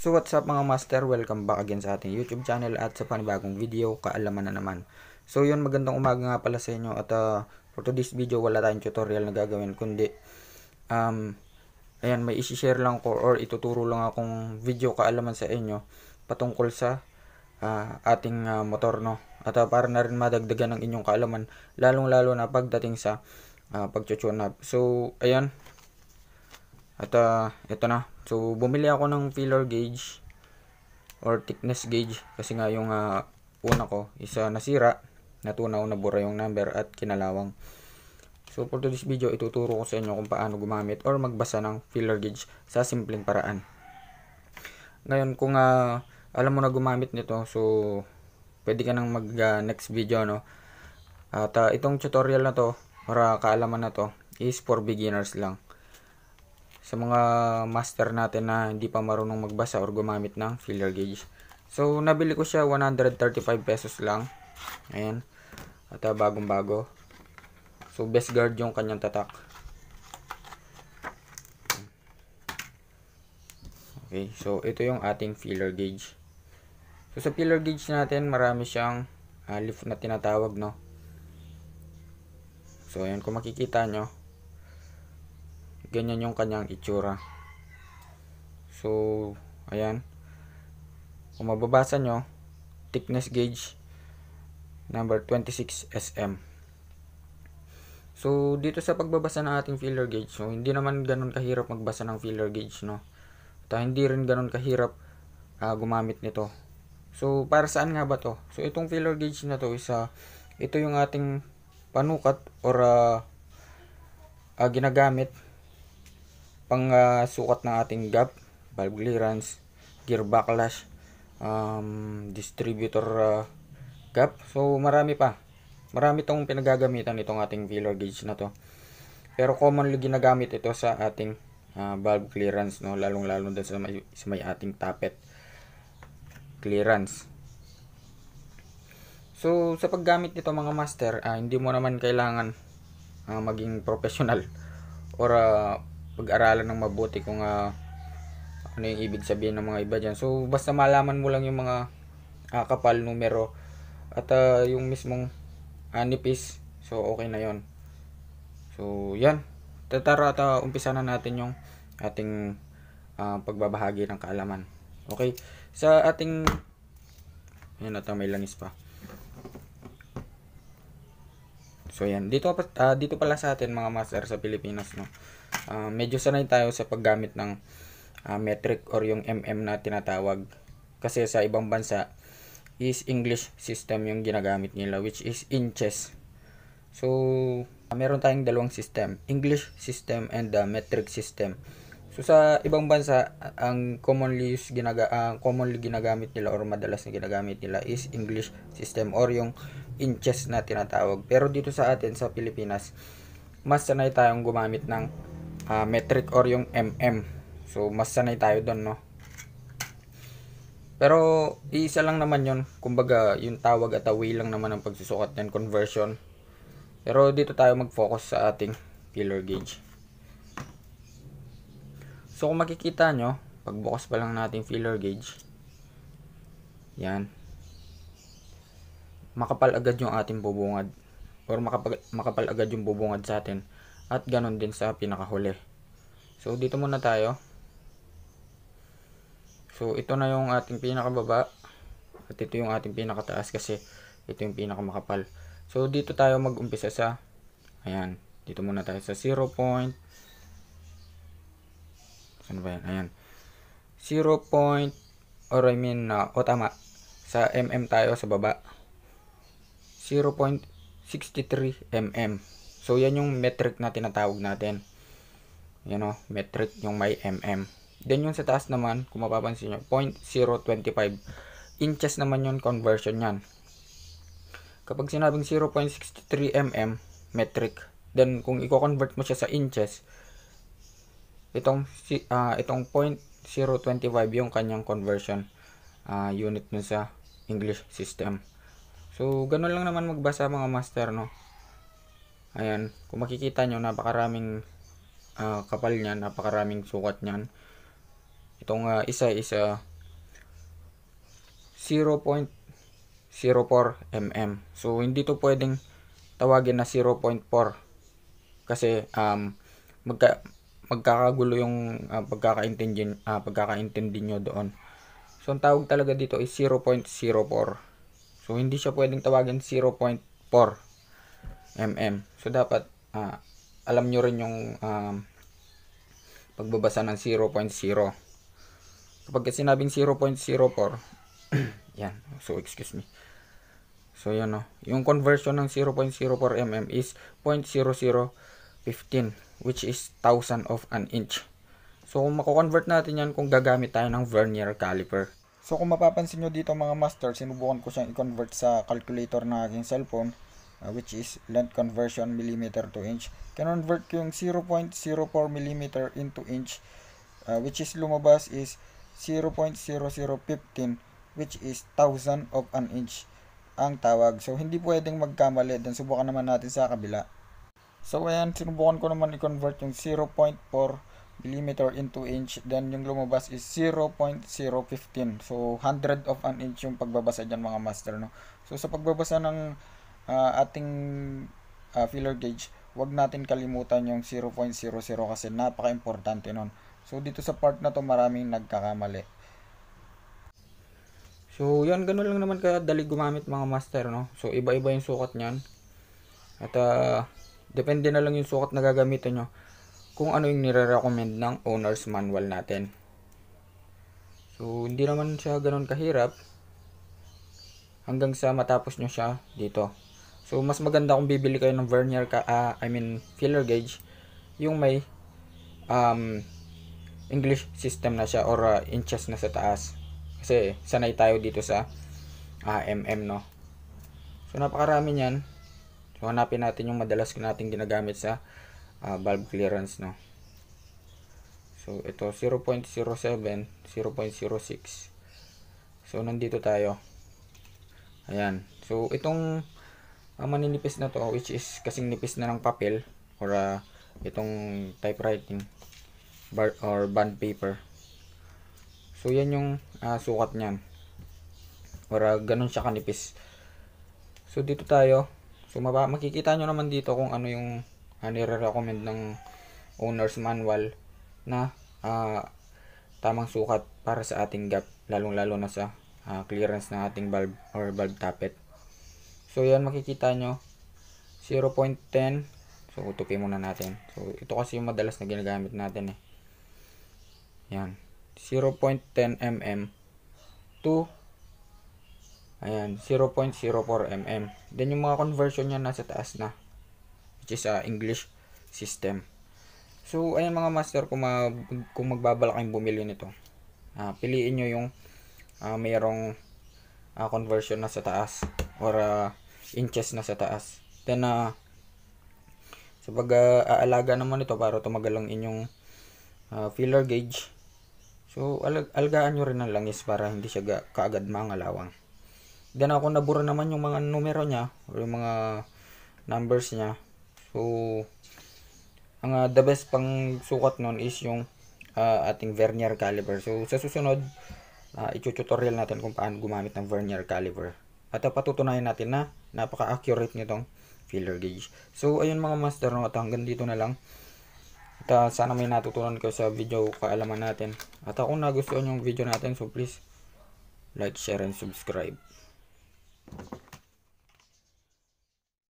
So what's up mga master, welcome back again sa ating YouTube channel at sa panibagong video, kaalaman na naman. So yun, magandang umaga nga pala sa inyo at uh, for today's video wala tayong tutorial na gagawin kundi um, ayan, may isi-share lang ko or ituturo lang akong video kaalaman sa inyo patungkol sa uh, ating uh, motor no. At uh, para na rin madagdagan ng inyong kaalaman lalong lalo na pagdating sa uh, pagtutune up. So ayan, at uh, ah, ito na. So bumili ako ng filler gauge or thickness gauge kasi nga yung uh, una ko isa nasira. Natunaw na bura yung number at kinalawang. So for this video, ituturo ko sa inyo kung paano gumamit or magbasa ng filler gauge sa simpleng paraan. Ngayon kung uh, alam mo na gumamit nito, so pwede ka nang mag uh, next video no. At uh, itong tutorial na to, para kaalaman na to, is for beginners lang sa mga master natin na hindi pa marunong magbasa or gumamit ng filler gauge. So, nabili ko siya 135 pesos lang. Ayan. At uh, bagong bago. So, best guard yung kanyang tatak. Okay. So, ito yung ating filler gauge. So, sa filler gauge natin, marami siyang uh, ah, lift na tinatawag, no? So, ayan. Kung makikita nyo, ganyan yung kanyang itsura so ayan kung mababasa nyo thickness gauge number 26 SM so dito sa pagbabasa ng ating filler gauge so hindi naman ganun kahirap magbasa ng filler gauge no ta ah, hindi rin ganun kahirap uh, gumamit nito so para saan nga ba to so itong filler gauge na to isa uh, ito yung ating panukat or uh, uh, ginagamit pang uh, sukat ng ating gap, valve clearance, gear backlash, um, distributor uh, gap. So marami pa. Marami tong pinagagamitan itong ating filler gauge na to. Pero commonly ginagamit ito sa ating uh, valve clearance no, lalong-lalo dun sa may, sa may ating tappet clearance. So sa paggamit nito mga master, uh, hindi mo naman kailangan uh, maging professional or uh, pag-aralan ng mabuti kung uh, ano yung ibig sabihin ng mga iba dyan. So, basta malaman mo lang yung mga uh, kapal numero at uh, yung mismong uh, nipis. So, okay na yon So, yan. Tatara at uh, umpisa na natin yung ating uh, pagbabahagi ng kaalaman. Okay. Sa ating yan at may langis pa. So yan, dito uh, dito pala sa atin mga master sa Pilipinas no. Uh, medyo sanay tayo sa paggamit ng uh, metric or yung mm na tinatawag. Kasi sa ibang bansa is English system yung ginagamit nila which is inches. So uh, meron tayong dalawang system, English system and the metric system. So sa ibang bansa, ang commonly used ginaga uh, commonly ginagamit nila or madalas na ginagamit nila is English system or yung inches na tinatawag. Pero dito sa atin sa Pilipinas, mas sanay tayong gumamit ng uh, metric or yung mm. So mas sanay tayo doon, no. Pero iisa lang naman 'yon. Kumbaga, yung tawag at away lang naman ang pagsusukat niyan, conversion. Pero dito tayo mag-focus sa ating filler gauge. So kung makikita nyo, pagbukas pa lang nating filler gauge. Yan makapal agad yung ating bubungad or makapal, makapal agad yung bubungad sa atin at ganon din sa pinakahuli so dito muna tayo so ito na yung ating pinakababa at ito yung ating pinakataas kasi ito yung pinakamakapal so dito tayo mag umpisa sa ayan dito muna tayo sa 0 point ano ba yan? Ayan. 0. Point, or I mean, uh, o tama, sa mm tayo sa baba. 0.63 mm. So, yan yung metric na tinatawag natin. Yan o, metric yung may mm. Then, yung sa taas naman, kung mapapansin nyo, 0.025 inches naman yung conversion yan. Kapag sinabing 0.63 mm metric, then kung i-convert mo siya sa inches, itong, uh, itong 0.025 yung kanyang conversion uh, unit nun sa English system. So, ganun lang naman magbasa mga master, no? Ayan, kung makikita nyo, napakaraming uh, kapal niyan, napakaraming sukat niyan. Itong uh, isa is uh, 0.04 mm. So, hindi to pwedeng tawagin na 0.4 kasi um, magka, magkakagulo yung uh, pagkakaintindi, uh, pagkakaintindi nyo doon. So, ang tawag talaga dito is 0.04 So, hindi siya pwedeng tawagin 0.4 mm. So, dapat uh, alam nyo rin yung um, pagbabasa ng 0.0. Kapag sinabing 0.04, yan. So, excuse me. So, yun o. Oh. No? Yung conversion ng 0.04 mm is 0.0015 which is 1000 of an inch. So, kung mako-convert natin yan kung gagamit tayo ng vernier caliper. So kung mapapansin nyo dito mga master, sinubukan ko siyang i-convert sa calculator ng aking cellphone uh, which is length conversion millimeter to inch. Kinonvert ko yung 0.04 millimeter into inch uh, which is lumabas is 0.0015 which is thousand of an inch ang tawag. So hindi pwedeng magkamali. Then subukan naman natin sa kabila. So ayan, sinubukan ko naman i-convert yung 0.4 millimeter into inch then yung lumabas is 0.015 so 100 of an inch yung pagbabasa dyan mga master no so sa pagbabasa ng uh, ating uh, filler gauge wag natin kalimutan yung 0.00 kasi napaka importante nun so dito sa part na to maraming nagkakamali so yan ganun lang naman kadali gumamit mga master no so iba iba yung sukat nyan at uh, depende na lang yung sukat na gagamitin nyo kung ano yung nire-recommend ng owner's manual natin. So, hindi naman siya ganun kahirap hanggang sa matapos nyo siya dito. So, mas maganda kung bibili kayo ng vernier, ka, uh, I mean, filler gauge, yung may um, English system na siya or uh, inches na sa taas. Kasi sanay tayo dito sa uh, MM, no? So, napakarami niyan. So, hanapin natin yung madalas nating ginagamit sa uh, valve clearance no so ito 0.07 0.06 so nandito tayo ayan so itong uh, maninipis na to which is kasing nipis na ng papel or uh, itong typewriting bar or bond paper so yan yung uh, sukat nyan or uh, ganun siya kanipis so dito tayo so makikita nyo naman dito kung ano yung uh, nire-recommend ng owner's manual na uh, tamang sukat para sa ating gap lalong lalo na sa uh, clearance ng ating valve or valve tappet so yan makikita nyo 0.10 so utupin muna natin so ito kasi yung madalas na ginagamit natin eh yan 0.10 mm to ayan 0.04 mm then yung mga conversion niya nasa taas na which is uh, English system. So, ayan mga master, kung, mag, kung magbabala kayong bumili nito, uh, piliin nyo yung uh, mayroong uh, conversion na sa taas or uh, inches na sa taas. Then, uh, sa pag-aalaga uh, naman ito para tumagal ang inyong uh, filler gauge. So, alag alagaan nyo rin ng langis para hindi siya kaagad mangalawang. Then, ako nabura naman yung mga numero niya or yung mga numbers niya So, ang uh, the best pang sukat nun is yung uh, ating vernier caliper. So, sa susunod, uh, itututorial natin kung paano gumamit ng vernier caliper. At uh, patutunayan natin na napaka-accurate nitong filler gauge. So, ayun mga master, no, at hanggang dito na lang. At uh, sana may natutunan kayo sa video kaalaman natin. At uh, kung nagustuhan yung video natin, so please like, share, and subscribe.